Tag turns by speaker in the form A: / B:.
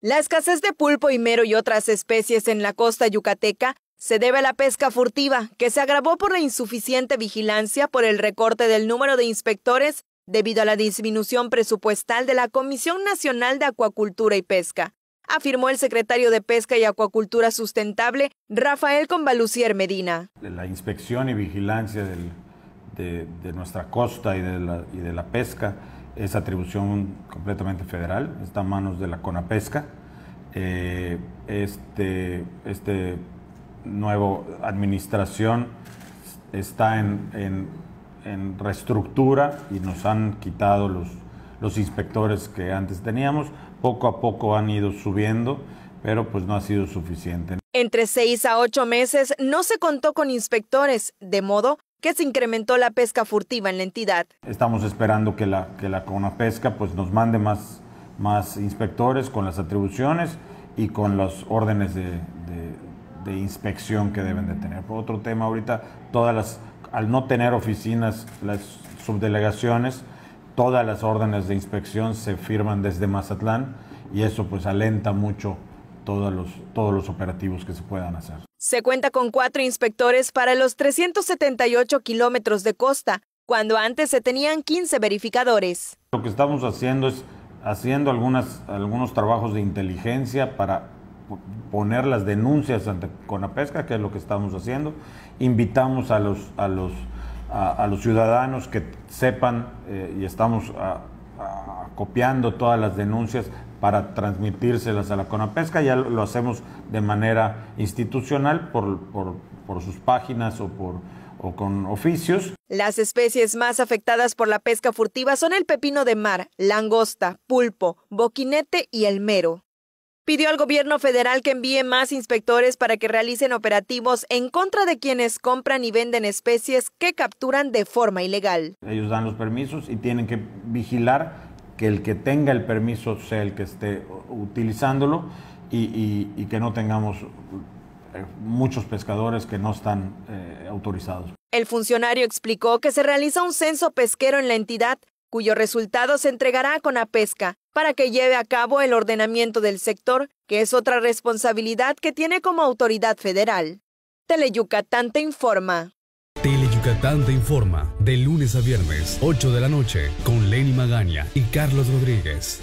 A: La escasez de pulpo y mero y otras especies en la costa yucateca se debe a la pesca furtiva, que se agravó por la insuficiente vigilancia por el recorte del número de inspectores debido a la disminución presupuestal de la Comisión Nacional de Acuacultura y Pesca, afirmó el secretario de Pesca y Acuacultura Sustentable, Rafael Convalucier Medina.
B: La inspección y vigilancia de, nuestra costa y de la pesca es atribución completamente federal, está en manos de la CONAPESCA. Eh, este, este nuevo administración está en, reestructura y nos han quitado los, los inspectores que antes teníamos. Poco a poco han ido subiendo, pero pues no ha sido suficiente.
A: Entre seis a ocho meses no se contó con inspectores, de modo que se incrementó la pesca furtiva en la entidad.
B: Estamos esperando que la, que la CONAPESCA pues, nos mande más, más inspectores con las atribuciones y con las órdenes de, inspección que deben de tener. Por otro tema, ahorita todas las, al no tener oficinas, las subdelegaciones, todas las órdenes de inspección se firman desde Mazatlán y eso pues alenta mucho todos los, operativos que se puedan hacer.
A: Se cuenta con cuatro inspectores para los 378 kilómetros de costa, cuando antes se tenían 15 verificadores.
B: Lo que estamos haciendo es haciendo algunas, algunos trabajos de inteligencia para poner las denuncias ante Conapesca, que es lo que estamos haciendo. Invitamos a los, a los, a, los ciudadanos que sepan eh, y estamos copiando todas las denuncias para transmitírselas a la Conapesca, ya lo hacemos de manera institucional por, por, sus páginas o o con oficios.
A: Las especies más afectadas por la pesca furtiva son el pepino de mar, langosta, pulpo, boquinete y el mero. Pidió al gobierno federal que envíe más inspectores para que realicen operativos en contra de quienes compran y venden especies que capturan de forma ilegal.
B: Ellos dan los permisos y tienen que vigilar que el que tenga el permiso sea el que esté utilizándolo y, que no tengamos eh, muchos pescadores que no están eh, autorizados.
A: El funcionario explicó que se realiza un censo pesquero en la entidad, cuyo resultado se entregará con la pesca para que lleve a cabo el ordenamiento del sector, que es otra responsabilidad que tiene como autoridad federal. Teleyucatán te informa.
B: Yucatán informa de lunes a viernes, 8 de la noche, con Lenny Magaña y Carlos Rodríguez.